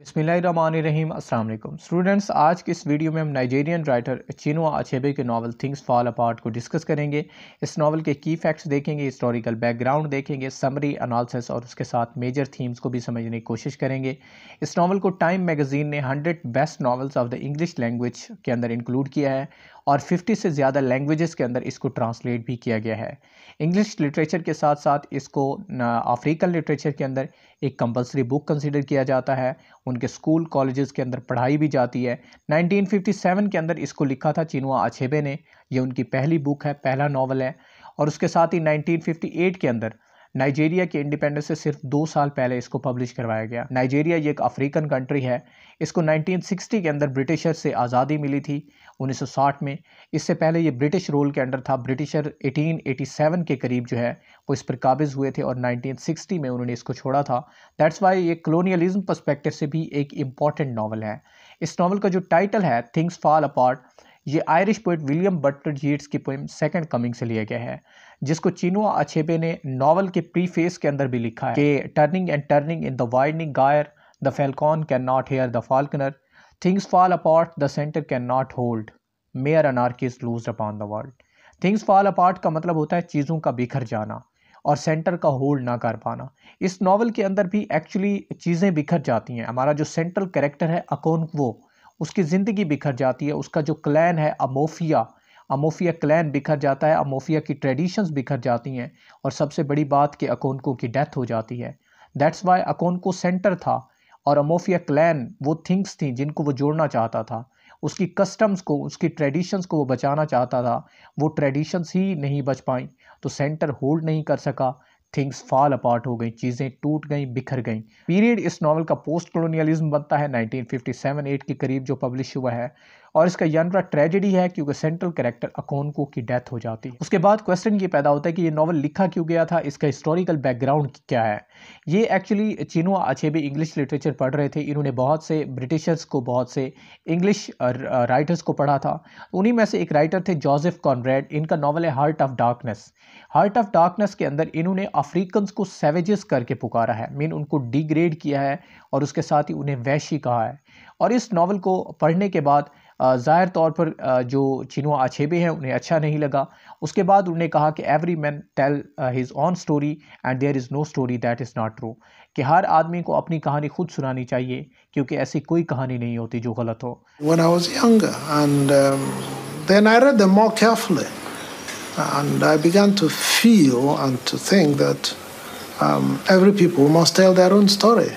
बिसमीम अल्लाम स्टूडेंट्स आज के इस वीडियो में हम नाइजेरियन राइटर चिनुआ अचेबे के नावल थिंग्स फॉल अपार्ट को डिस्कस करेंगे इस नावल के की फैक्ट्स देखेंगे हिस्टोरिकल बैकग्राउंड देखेंगे समरी एनालिसिस और उसके साथ मेजर थीम्स को भी समझने की कोशिश करेंगे इस नावल को टाइम मैगज़ीन ने hundred best novels of the English language के अंदर इंक्लूड किया है और 50 से ज़्यादा लैंग्वेजेस के अंदर इसको ट्रांसलेट भी किया गया है इंग्लिश लिटरेचर के साथ साथ इसको अफ्रीकन लिटरेचर के अंदर एक कंपलसरी बुक कंसिडर किया जाता है उनके स्कूल कॉलेजेस के अंदर पढ़ाई भी जाती है 1957 के अंदर इसको लिखा था चिनुआ अछेबे ने यह उनकी पहली बुक है पहला नावल है और उसके साथ ही नाइनटीन के अंदर नाइजीरिया के इंडिपेंडेंस से सिर्फ दो साल पहले इसको पब्लिश करवाया गया नाइजीरिया ये एक अफ्रीकन कंट्री है इसको 1960 के अंदर ब्रिटिशर से आज़ादी मिली थी 1960 में इससे पहले ये ब्रिटिश रूल के अंडर था ब्रिटिशर 1887 के करीब जो है वो इस पर काबिज़ हुए थे और 1960 में उन्होंने इसको छोड़ा था दैट्स वाई ये कलोनियलिज्म परस्पेक्टिव से भी एक इम्पॉर्टेंट नावल है इस नावल का जो टाइटल है थिंग्स फॉल अपार्ट ये Irish poet William Butler Yeats की पोइम सेकंड कमिंग से लिया गया है जिसको चिनुआ अछेबे ने नावल के प्रीफेस के अंदर भी लिखा है कि turning and turning in the widening gyre the falcon can not hear the falconer things fall apart the centre can not hold mere anarchy is loosed upon the world things fall apart का मतलब होता है चीज़ों का बिखर जाना और centre का होल्ड ना कर पाना इस नावल के अंदर भी एक्चुअली चीज़ें बिखर जाती हैं हमारा जो सेंट्रल कैरेक्टर है अकोन वो उसकी ज़िंदगी बिखर जाती है उसका जो क्लैन है अमोफिया अमोफिया क्लैन बिखर जाता है अमोफिया की ट्रेडिशंस बिखर जाती हैं और सबसे बड़ी बात कि अकोनको की डेथ हो जाती है दैट्स वाई अकोनको सेंटर था और अमोफिया क्लैन वो थिंग्स थी जिनको वो जोड़ना चाहता था उसकी कस्टम्स को उसकी ट्रेडिशंस को वो बचाना चाहता था वो ट्रेडिशंस ही नहीं बच पाई तो सेंटर होल्ड नहीं कर सका थिंग्स फॉल अपार्ट हो गई चीज़ें टूट गई बिखर गई पीरियड इस नावल का पोस्ट कॉलोनियलिज्म बनता है 1957-8 के करीब जो पब्लिश हुआ है और इसका यनरा ट्रेजेडी है क्योंकि सेंट्रल कैरेक्टर अकोनको की डेथ हो जाती है उसके बाद क्वेश्चन ये पैदा होता है कि ये नावल लिखा क्यों गया था इसका हिस्टोरिकल बैकग्राउंड क्या है ये एक्चुअली अच्छे भी इंग्लिश लिटरेचर पढ़ रहे थे इन्होंने बहुत से ब्रिटिशर्स को बहुत से इंग्लिश राइटर्स को पढ़ा था उन्हीं में से एक राइटर थे जोसेफ कॉनरेड इनका नावल है heart of darkness heart of darkness के अंदर इन्होंने अफ्रीकन्स को सेवेजेस करके पुकारा है मीन उनको डिग्रेड किया है और उसके साथ ही उन्हें वैशी कहा है और इस नावल को पढ़ने के बाद ज़ाहिर तौर पर जो चिनुआ अछेबे हैं उन्हें अच्छा नहीं लगा उसके बाद उन्होंने कहा कि every man tell his own story and there is no story that is not true कि हर आदमी को अपनी कहानी खुद सुनानी चाहिए क्योंकि ऐसी कोई कहानी नहीं होती जो गलत हो When I was younger and um, then I read them more carefully and I began to feel and to think that um, every people must tell their own story.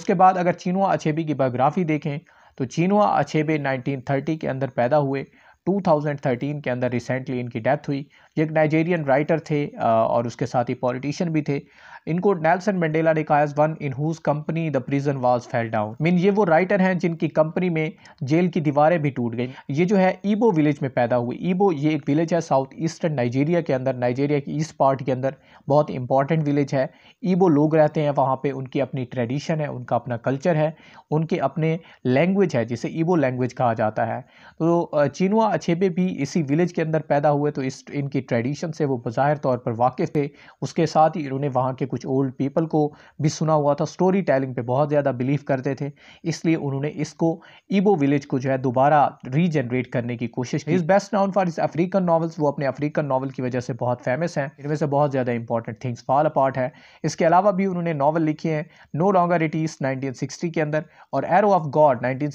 उसके बाद अगर चीनुआ अछेबी की बायोग्राफी देखें तो चीनुआ अछेबे 1930 के अंदर पैदा हुए 2013 के अंदर रिसेंटली इनकी डेथ हुई ये एक नाइजेरियन राइटर थे और उसके साथ ही पॉलिटिशियन भी थे इनको नेल्सन मंडेला ने कहा as one in whose company the prison walls fell down mean ये वो राइटर हैं जिनकी कंपनी में जेल की दीवारें भी टूट गई ये जो है ईबो विलेज में पैदा हुई ईबो ये एक विलेज है साउथ ईस्टर्न नाइजीरिया के अंदर नाइजीरिया की ईस्ट पार्ट के अंदर बहुत इंपॉर्टेंट विलेज है ईबो लोग रहते हैं वहाँ पर उनकी अपनी ट्रेडिशन है उनका अपना कल्चर है उनके अपने लैंग्वेज है जिसे ईबो लैंग्वेज कहा जाता है तो चीनवा अछेबे भी इसी विलेज के अंदर पैदा हुए तो इस इनकी ट्रेडिशन से वो बाहर तौर पर वाकिफ़ थे उसके साथ ही इन्होंने वहाँ के कुछ ओल्ड पीपल को भी सुना हुआ था स्टोरी टेलिंग पे बहुत ज़्यादा बिलीव करते थे इसलिए उन्होंने इसको ईबो विलेज को जो है दोबारा रीजनरेट करने की कोशिश की is best known for his African novels वो अपने अफ्रीकन नावल की वजह से बहुत फेमस हैं इनमें से बहुत ज़्यादा इंपॉर्टेंट थिंग्स फॉल अपार्ट है इसके अलावा भी उन्होंने नावल लिखे हैं नो लॉन्गर इट ईस्ट के अंदर और एरो ऑफ गॉड नाइनटीन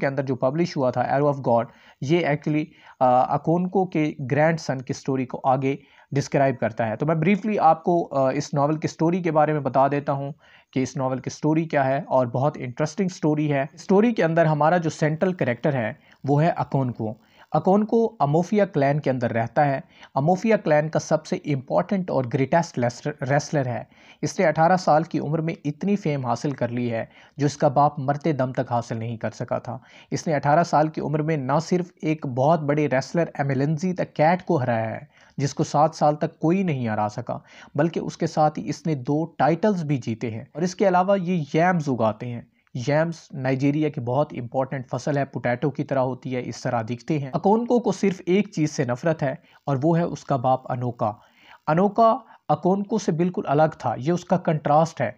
के अंदर जो पब्लिश हुआ था एरो ऑफ गॉड ये एक्चुअली अकोनको के ग्रैंड सन की स्टोरी को आगे डिस्क्राइब करता है तो मैं ब्रीफली आपको इस नावल की स्टोरी के बारे में बता देता हूँ कि इस नावल की स्टोरी क्या है और बहुत इंटरेस्टिंग स्टोरी है स्टोरी के अंदर हमारा जो सेंट्रल करेक्टर है वो है अकोन को अकोन को अमोफिया क्लैन के अंदर रहता है अमोफिया क्लैन का सबसे इम्पॉर्टेंट और ग्रेटेस्ट रेसलर है इसने 18 साल की उम्र में इतनी फेम हासिल कर ली है जो इसका बाप मरते दम तक हासिल नहीं कर सका था इसने 18 साल की उम्र में ना सिर्फ एक बहुत बड़े रेसलर एमेलेंजी द कैट को हराया है जिसको सात साल तक कोई नहीं हरा सका बल्कि उसके साथ ही इसने दो टाइटल्स भी जीते हैं और इसके अलावा ये यम्स उगाते हैं यैम्स नाइजीरिया की बहुत इंपॉर्टेंट फसल है पोटैटो की तरह होती है इस तरह दिखते हैं अकोनको को सिर्फ एक चीज़ से नफरत है और वो है उसका बाप अनोका अनोका अकोनको से बिल्कुल अलग था ये उसका कंट्रास्ट है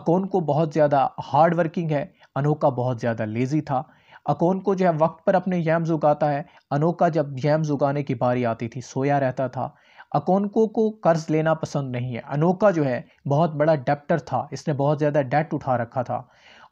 अकोनको बहुत ज़्यादा हार्ड वर्किंग है अनोका बहुत ज़्यादा लेज़ी था अकोन को जो है वक्त पर अपने यम्स उगाता है अनोखा जब यम्स उगाने की बारी आती थी सोया रहता था अकोनको को कर्ज लेना पसंद नहीं है अनोखा जो है बहुत बड़ा डेप्टर था इसने बहुत ज़्यादा डेट उठा रखा था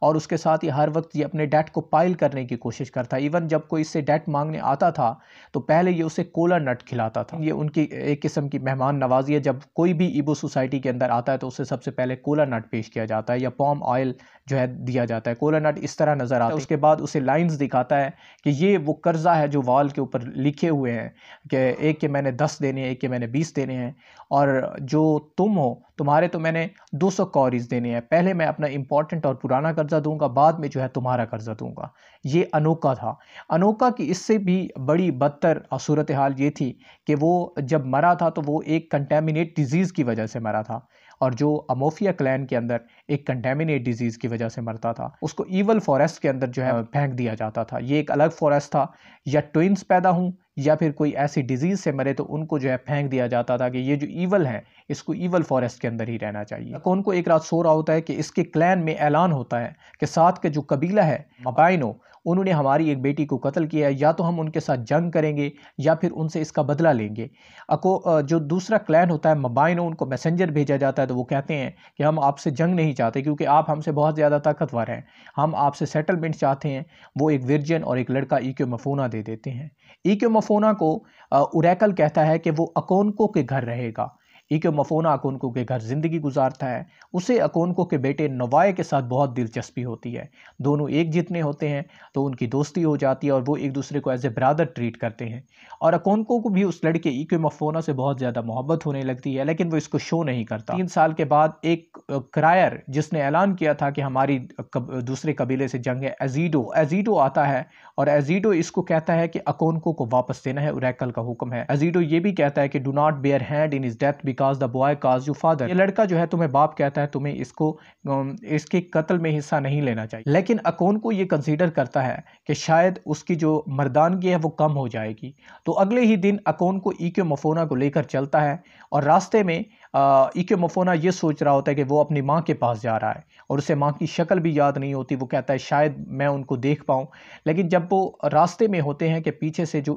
और उसके साथ ही हर वक्त ये अपने डेट को पाइल करने की कोशिश करता इवन जब कोई इससे डेट मांगने आता था तो पहले ये उसे कोला नट खिलाता था ये उनकी एक किस्म की मेहमान नवाजी है जब कोई भी ईबो सोसाइटी के अंदर आता है तो उसे सबसे पहले कोला नट पेश किया जाता है या पॉम ऑयल जो है दिया जाता है कोला नट इस तरह नज़र आता है उसके बाद उसे लाइन्स दिखाता है कि ये वो कर्जा है जो वॉल के ऊपर लिखे हुए हैं कि एक के मैंने दस देने हैं एक के मैंने बीस देने हैं और जो तुम हो तुम्हारे तो मैंने 200 कौरीज देने हैं पहले मैं अपना इंपॉर्टेंट और पुराना कर्जा दूंगा बाद में जो है तुम्हारा कर्जा दूंगा ये अनोखा था अनोखा की इससे भी बड़ी बदतर सूरत हाल ये थी कि वो जब मरा था तो वो एक कंटेमिनेट डिजीज़ की वजह से मरा था और जो अमोफिया क्लैन के अंदर एक कंटेमिनेट डिजीज़ की वजह से मरता था उसको ईवल फॉरेस्ट के अंदर जो है हाँ। फेंक दिया जाता था ये एक अलग फॉरेस्ट था या ट्विंस पैदा हूँ या फिर कोई ऐसी डिजीज़ से मरे तो उनको जो है फेंक दिया जाता था कि ये जो ईवल है इसको ईवल फॉरेस्ट के अंदर ही रहना चाहिए हाँ। कौन को एक रात सो रहा होता है कि इसके क्लैन में ऐलान होता है कि साथ के जो कबीला है मबाइनो उन्होंने हमारी एक बेटी को कत्ल किया है या तो हम उनके साथ जंग करेंगे या फिर उनसे इसका बदला लेंगे अको जो दूसरा क्लैन होता है मबाइन उनको मैसेंजर भेजा जाता है तो वो कहते हैं कि हम आपसे जंग नहीं चाहते क्योंकि आप हमसे बहुत ज़्यादा ताकतवर हैं हम आपसे सेटलमेंट चाहते हैं वो एक वर्जन और एक लड़का ईक्यो मफोना दे देते हैं ईक्यो मफोना को उरेकल कहता है कि वो अकोनको के घर रहेगा ईके मफोना अकोनको के घर ज़िंदगी गुजारता है उसे अकोनको के बेटे नवाए के साथ बहुत दिलचस्पी होती है दोनों एक जितने होते हैं तो उनकी दोस्ती हो जाती है और वो एक दूसरे को एज ए ब्रादर ट्रीट करते हैं और अकोनको को भी उस लड़के ईके e मफोना से बहुत ज़्यादा मोहब्बत होने लगती है लेकिन वो इसको शो नहीं करता तीन साल के बाद एक क्रायर जिसने ऐलान किया था कि हमारी दूसरे कबीले से जंग है एजीडो एजीडो आता है और एजीडो इसको कहता है कि अकोनको को वापस देना है उरैकल का हुक्म है एजीडो ये भी कहता है कि do not bear hand in his death because the boy calls you father ये लड़का जो है तुम्हें बाप कहता है तुम्हें इसको इसके कत्ल में हिस्सा नहीं लेना चाहिए लेकिन अकोन को ये कंसीडर करता है कि शायद उसकी जो मर्दानगी है वो कम हो जाएगी तो अगले ही दिन अकोन को ई ईक्यो मफोना को लेकर चलता है और रास्ते में मफोना ये सोच रहा होता है कि वो अपनी माँ के पास जा रहा है और उसे माँ की शक्ल भी याद नहीं होती वो कहता है शायद मैं उनको देख पाऊँ लेकिन जब वो रास्ते में होते हैं कि पीछे से जो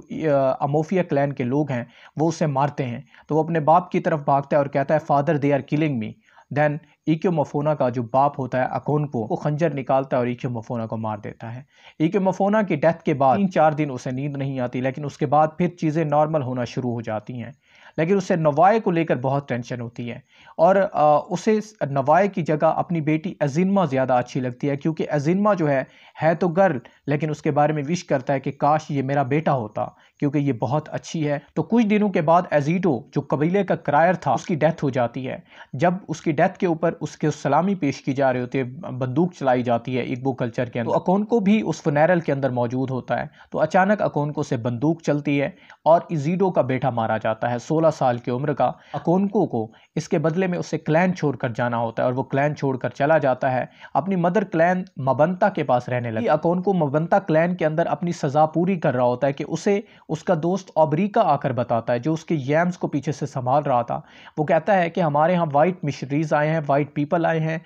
अमोफिया क्लैन के लोग हैं वो उसे मारते हैं तो वो अपने बाप की तरफ भागता है और कहता है father they are killing me then Ikemefuna का जो बाप होता है अकोन को वो खंजर निकालता है और ईक्यो मफोना को मार देता है ईक्यो मफोना की डेथ के बाद तीन चार दिन उसे नींद नहीं आती लेकिन उसके बाद फिर चीज़ें नॉर्मल होना शुरू हो जाती हैं लेकिन उसे नवाए को लेकर बहुत टेंशन होती है और उसे नवाए की जगह अपनी बेटी अजिनमा ज़्यादा अच्छी लगती है क्योंकि अजिनमा जो है है तो गर्ल लेकिन उसके बारे में विश करता है कि काश ये मेरा बेटा होता क्योंकि ये बहुत अच्छी है तो कुछ दिनों के बाद एजीटो जो कबीले का क्रायर था उसकी डेथ हो जाती है जब उसकी डेथ के ऊपर उसके सलामी पेश की जा रही होती है बंदूक चलाई जाती है इग्बो कल्चर के अंदर तो अकोनको भी उस फनैरल के अंदर मौजूद होता है तो अचानक अकोनको से बंदूक चलती है और इजीडो का बेटा मारा जाता है सोलह सोलह साल की उम्र का अकोनको को इसके बदले में उसे क्लैन छोड़कर जाना होता है और वो क्लैन छोड़कर चला जाता है अपनी मदर क्लैन मबंता के पास रहने लगी अकोनको मबंता क्लैन के अंदर अपनी सज़ा पूरी कर रहा होता है कि उसे उसका दोस्त ऑबरीका आकर बताता है जो उसके यम्स को पीछे से संभाल रहा था वो कहता है कि हमारे यहाँ वाइट मिशनरीज आए हैं वाइट पीपल आए हैं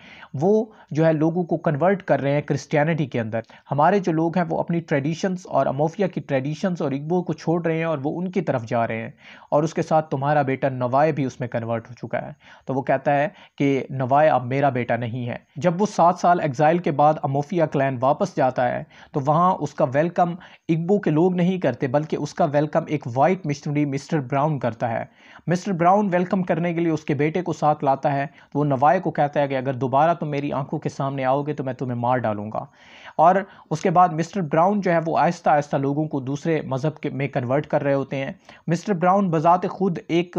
वो जो है लोगों को कन्वर्ट कर रहे हैं क्रिस्टियनिटी के अंदर हमारे जो लोग हैं वो अपनी ट्रेडिशंस और अमोफिया की ट्रेडिशंस और इकबो को छोड़ रहे हैं और वो उनकी तरफ जा रहे हैं और उसके साथ तुम्हारा बेटा नवाए भी उसमें कन्वर्ट हो चुका है तो वो कहता है कि नवाए अब मेरा बेटा नहीं है जब वो सात साल एग्ज़ाइल के बाद अमोफिया क्लैन वापस जाता है तो वहाँ उसका वेलकम इग्बो के लोग नहीं करते बल्कि उसका वेलकम एक वाइट मिशनरी मिस्टर ब्राउन करता है मिस्टर ब्राउन वेलकम करने के लिए उसके बेटे को साथ लाता है तो वो नवाए को कहता है कि अगर दोबारा तुम मेरी आंखों के सामने आओगे तो मैं तुम्हें मार डालूंगा और उसके बाद मिस्टर ब्राउन जो है वो आहिस्ता आहिस्ता लोगों को दूसरे मज़हब के में कन्वर्ट कर रहे होते हैं मिस्टर ब्राउन बज़ात खुद एक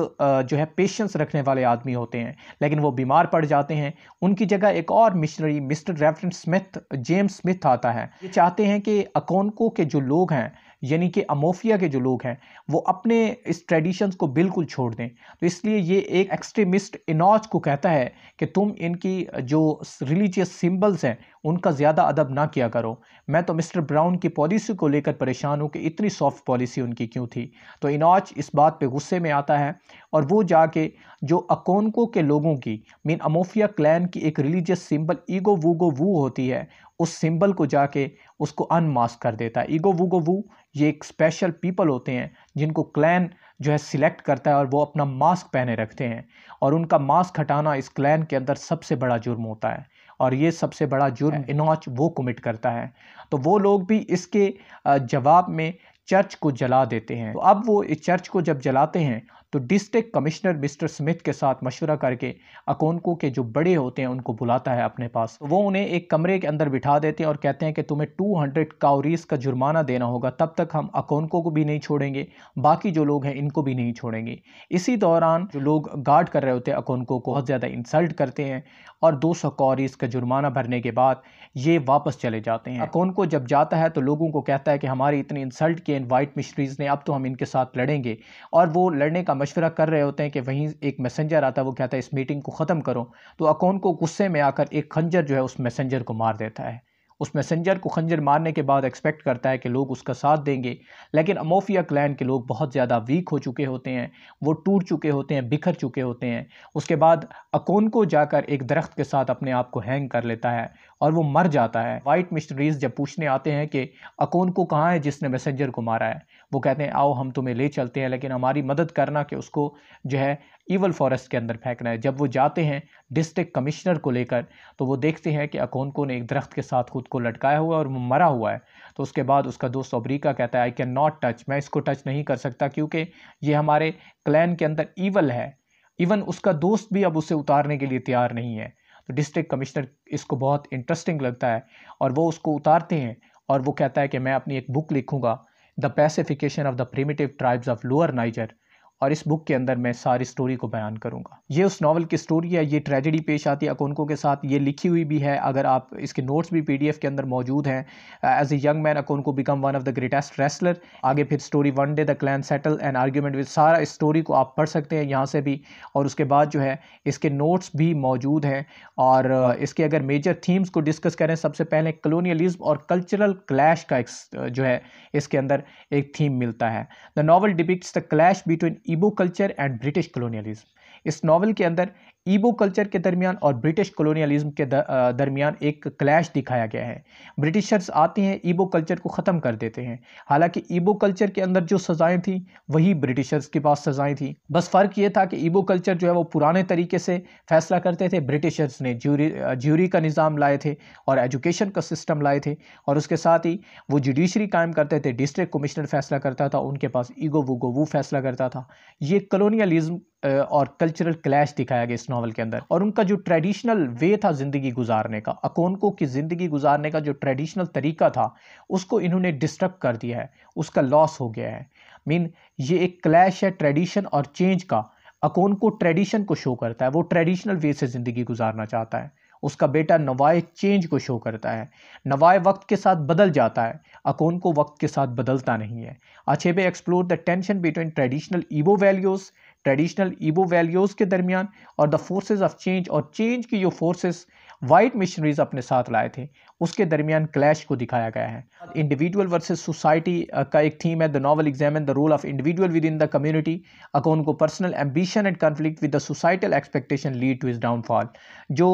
जो है पेशेंस रखने वाले आदमी होते हैं लेकिन वो बीमार पड़ जाते हैं उनकी जगह एक और missionary Mister Reverend Smith James Smith आता है ये चाहते हैं कि अकोनको के जो लोग हैं यानी कि अमोफिया के जो लोग हैं वो अपने इस ट्रेडिशंस को बिल्कुल छोड़ दें तो इसलिए ये एक एक्सट्रीमिस्ट इनाज को कहता है कि तुम इनकी जो रिलीजियस सिंबल्स हैं उनका ज़्यादा अदब ना किया करो मैं तो मिस्टर ब्राउन की पॉलिसी को लेकर परेशान हूँ कि इतनी सॉफ्ट पॉलिसी उनकी क्यों थी तो इनाज इस बात पर गुस्से में आता है और वो जाके जो अकोनको के लोगों की मीन अमोफिया क्लैन की एक religious symbol egwugwu होती है उस सिंबल को जाके उसको अनमास्क कर देता है ईगो वूगो वू ये एक स्पेशल पीपल होते हैं जिनको क्लैन जो है सिलेक्ट करता है और वो अपना मास्क पहने रखते हैं और उनका मास्क हटाना इस क्लैन के अंदर सबसे बड़ा जुर्म होता है और ये सबसे बड़ा जुर्म इनाच वो कमिट करता है तो वो लोग भी इसके जवाब में चर्च को जला देते हैं तो अब वो इस चर्च को जब जलाते हैं तो डिस्ट्रिक्ट कमिश्नर मिस्टर स्मिथ के साथ मशवरा करके अकोनको के जो बड़े होते हैं उनको बुलाता है अपने पास वो उन्हें एक कमरे के अंदर बिठा देते हैं और कहते हैं कि तुम्हें टू हंड्रेड काउरीस का जुर्माना देना होगा तब तक हम अकोनको को भी नहीं छोड़ेंगे बाकी जो लोग हैं इनको भी नहीं छोड़ेंगे इसी दौरान जो लोग गार्ड कर रहे होते हैं अकोनको को बहुत ज़्यादा इंसल्ट करते हैं और दो सौ का जुर्माना भरने के बाद ये वापस चले जाते हैं अकोनको जब जाता है तो लोगों को कहता है कि हमारी इतनी इंसल्ट किए इन वाइट मिशनरीज़ ने अब तो हम इनके साथ लड़ेंगे और वो लड़ने का मशवरा कर रहे होते हैं कि वहीं एक मैसेंजर आता है वो कहता है इस मीटिंग को ख़त्म करो तो अकोन को गुस्से में आकर एक खंजर जो है उस मैसेंजर को मार देता है उस मैसेंजर को खंजर मारने के बाद एक्सपेक्ट करता है कि लोग उसका साथ देंगे लेकिन अमोफिया क्लैन के लोग बहुत ज़्यादा वीक हो चुके होते हैं वो टूट चुके होते हैं बिखर चुके होते हैं उसके बाद अकोन को जाकर एक दरख्त के साथ अपने आप को हैंग कर लेता है और वो मर जाता है वाइट मिशनरीज जब पूछने आते हैं कि अकोन को कहाँ है जिसने मैसेंजर को मारा है वो कहते हैं आओ हम तुम्हें ले चलते हैं लेकिन हमारी मदद करना कि उसको जो है ईवल फॉरेस्ट के अंदर फेंकना है जब वो जाते हैं डिस्ट्रिक्ट कमिश्नर को लेकर तो वो देखते हैं कि अकोनको ने एक दरख्त के साथ खुद को लटकाया हुआ है और मरा हुआ है तो उसके बाद उसका दोस्त अब्रीका कहता है आई कैन नॉट टच मैं इसको टच नहीं कर सकता क्योंकि ये हमारे क्लैन के अंदर ईवल है इवन उसका दोस्त भी अब उसे उतारने के लिए तैयार नहीं है तो डिस्ट्रिक्ट कमिश्नर इसको बहुत इंटरेस्टिंग लगता है और वो उसको उतारते हैं और वो कहता है कि मैं अपनी एक बुक लिखूँगा the pacification of the primitive tribes of lower Niger और इस बुक के अंदर मैं सारी स्टोरी को बयान करूंगा ये उस नावल की स्टोरी है ये ट्रेजेडी पेश आती है अकोनको के साथ ये लिखी हुई भी है अगर आप इसके नोट्स भी पी के अंदर मौजूद हैं as a young man Okonkwo become one of the greatest wrestler आगे फिर story one day the clan settle and argument with सारा इस स्टोरी को आप पढ़ सकते हैं यहाँ से भी और उसके बाद जो है इसके नोट्स भी मौजूद हैं और uh, इसके अगर मेजर थीम्स को डिस्कस करें सबसे पहले कलोनियलिज्म और कल्चरल क्लैश का एक uh, जो है इसके अंदर एक थीम मिलता है the novel depict the clash between Igbo culture and British colonialism. इस नावल के अंदर ईबो कल्चर के दरमियान और ब्रिटिश कॉलोनियलिज्म के दरमियान एक क्लैश दिखाया गया है ब्रिटिशर्स आते हैं ईबो कल्चर को ख़त्म कर देते हैं हालांकि ईबो कल्चर के अंदर जो सज़ाएं थी वही ब्रिटिशर्स के पास सज़ाएं थी बस फ़र्क ये था कि ईबो कल्चर जो है वो पुराने तरीके से फैसला करते थे ब्रिटिशर्स ने ज्यूरी ज्यूरी का निज़ाम लाए थे और एजुकेशन का सिस्टम लाए थे और उसके साथ ही वो जुडिशरी कायम करते थे डिस्ट्रिक्ट कमिश्नर फैसला करता था उनके पास ईगो वो फैसला करता था ये कलोनियलिज़म और कल्चरल क्लैश दिखाया गया इस नावल के अंदर और उनका जो ट्रेडिशनल वे था ज़िंदगी गुजारने का अकोनको की ज़िंदगी गुजारने का जो ट्रेडिशनल तरीका था उसको इन्होंने डिस्टर्ब कर दिया है उसका लॉस हो गया है मीन ये एक क्लैश है ट्रेडिशन और चेंज का अकोन को ट्रेडिशन को शो करता है वो ट्रेडिशनल वे से ज़िंदगी गुजारना चाहता है उसका बेटा नवाए चेंज को शो करता है नवाए वक्त के साथ बदल जाता है अकोन को वक्त के साथ बदलता नहीं है Achebe explore the tension between traditional Igbo values traditional Igbo values के दरमियान और द फोर्सेस ऑफ चेंज और चेंज की जो फोर्सेस वाइट मिशनरीज अपने साथ लाए थे उसके दरमियान क्लैश को दिखाया गया है इंडिविजुअल वर्सेस सोसाइटी का एक थीम है the novel examine the role of individual within the community Okonkwo personal ambition and conflict with the societal expectation lead to his downfall जो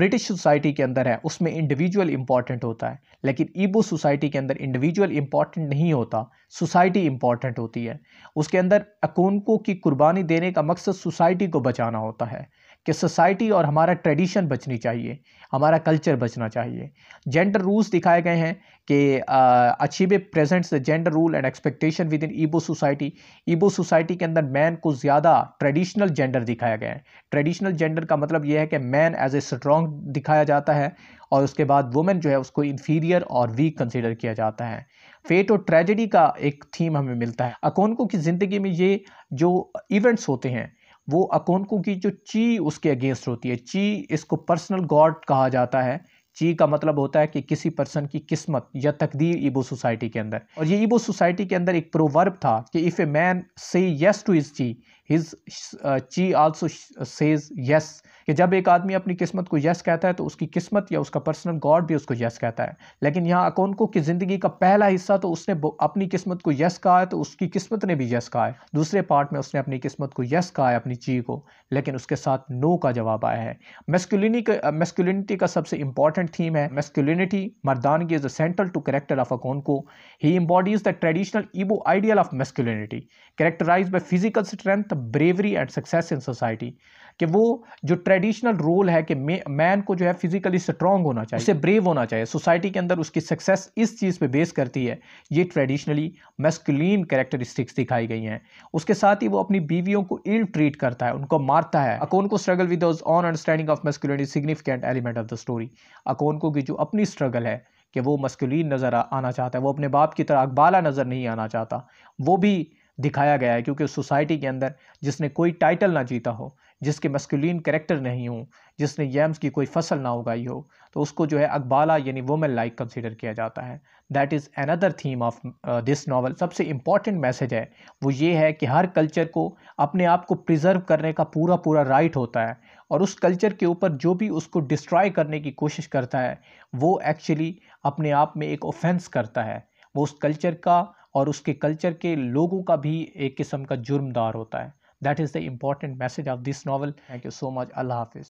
ब्रिटिश सोसाइटी के अंदर है उसमें individual important होता है लेकिन ईबो सोसाइटी के अंदर इंडिविजुअल इंपॉर्टेंट नहीं होता सोसाइटी इंपॉर्टेंट होती है उसके अंदर अकोनको की कुर्बानी देने का मकसद सोसाइटी को बचाना होता है कि सोसाइटी और हमारा ट्रेडिशन बचनी चाहिए हमारा कल्चर बचना चाहिए जेंडर रूल्स दिखाए गए हैं कि Achebe presents gender role and expectation within Igbo society Igbo society के अंदर मैन को ज़्यादा ट्रेडिशनल जेंडर दिखाया गया है ट्रेडिशनल जेंडर का मतलब यह है कि मैन एज ए स्ट्रॉन्ग दिखाया जाता है और उसके बाद वुमेन जो है उसको इन्फीरियर और वीक कंसिडर किया जाता है फेट और ट्रेजेडी का एक थीम हमें मिलता है अकोनको की ज़िंदगी में ये जो इवेंट्स होते हैं वो अकोनकू की जो ची उसके अगेंस्ट होती है ची इसको पर्सनल गॉड कहा जाता है ची का मतलब होता है कि किसी पर्सन की किस्मत या तकदीर ईबो सोसाइटी के अंदर और ये ईबो सोसाइटी के अंदर एक प्रोवर्ब था कि if a man says yes to his chi his chi also says yes कि जब एक आदमी अपनी किस्मत को यस कहता है तो उसकी किस्मत या उसका पर्सनल गॉड भी उसको यस कहता है लेकिन यहाँ अकोनको की ज़िंदगी का पहला हिस्सा तो उसने अपनी किस्मत को यस कहा है तो उसकी किस्मत ने भी यस कहा है दूसरे पार्ट में उसने अपनी किस्मत को यस कहा है अपनी ची को लेकिन उसके साथ नो का जवाब आया है मेस्कुलिनी का मेस्कुलिनिटी uh, का सबसे इंपॉर्टेंट थीम है मेस्कुलिनिटी मर्दानगी is the central to character of Okonkwo he embodies the traditional Igbo ideal of masculinity characterize by physical strength bravery and success in society कि वो जो ट्रेडिशनल रोल है कि man को जो है फिजिकली स्ट्रांग होना चाहिए उसे ब्रेव होना चाहिए सोसाइटी के अंदर उसकी सक्सेस इस चीज़ पे बेस करती है ये ट्रेडिशनली मेस्कुलिन करेक्टरिस्टिक्स दिखाई गई हैं उसके साथ ही वो अपनी बीवियों को इल ट्रीट करता है उनको मारता है Okonkwo struggle with own understanding of masculine significant element of the story Okonkwo की जो अपनी स्ट्रगल है कि वो मस्कुलिन नज़र आना चाहता है वो अपने बाप की तरह अकबाला नज़र नहीं आना चाहता वो भी दिखाया गया है क्योंकि सोसाइटी के अंदर जिसने कोई टाइटल ना जीता हो जिसके मस्कुलिन करेक्टर नहीं हो जिसने यम्स की कोई फसल ना उगाई हो तो उसको जो है अकबाला यानी वुमेन लाइक कंसिडर किया जाता है that is another theme of this novel सबसे इम्पॉर्टेंट मैसेज है वो ये है कि हर कल्चर को अपने आप को प्रिजर्व करने का पूरा पूरा राइट होता है और उस कल्चर के ऊपर जो भी उसको डिस्ट्रॉय करने की कोशिश करता है वो एक्चुअली अपने आप में एक ऑफेंस करता है वो उस कल्चर का और उसके कल्चर के लोगों का भी एक किस्म का जुर्मदार होता है that is the important message of this novel thank you so much अल्लाह हाफिज़